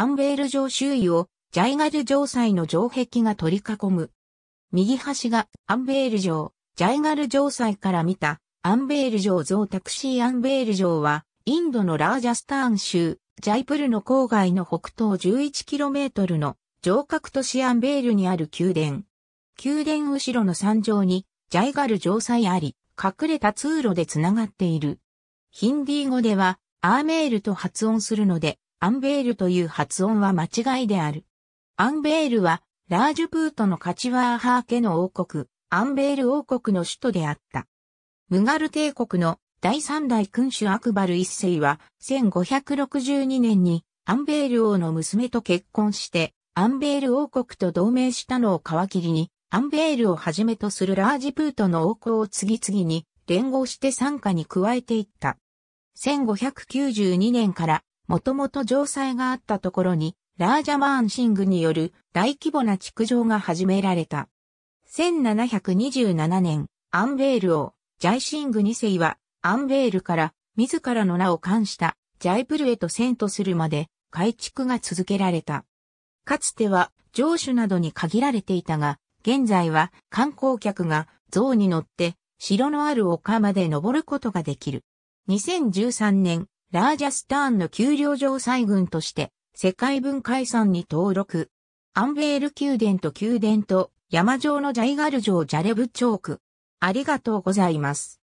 アンベール城周囲をジャイガル城塞の城壁が取り囲む。右端がアンベール城、ジャイガル城塞から見たアンベール城像タクシーアンベール城はインドのラージャスターン州、ジャイプルの郊外の北東 11km の城郭都市アンベールにある宮殿。宮殿後ろの山上にジャイガル城塞あり、隠れた通路でつながっている。ヒンディー語ではアーメールと発音するので、アンベールという発音は間違いである。アンベールは、ラージュプートのカチワーハー家の王国、アンベール王国の首都であった。ムガル帝国の第三代君主アクバル一世は、1562年にアンベール王の娘と結婚して、アンベール王国と同盟したのを皮切りに、アンベールをはじめとするラージプートの王国を次々に連合して参加に加えていった。1592年からもともと城塞があったところに、ラージャマーンシングによる大規模な築城が始められた。1727年、アンベール王、ジャイシング2世は、アンベールから自らの名を冠したジャイプルへと遷都するまで改築が続けられた。かつては城主などに限られていたが、現在は観光客が象に乗って城のある丘まで登ることができる。2013年、ラージャスターンの丘陵城西軍として世界文化遺産に登録。アンベール宮殿と宮殿と山城のジャイガル城ジャレブチョーク。ありがとうございます。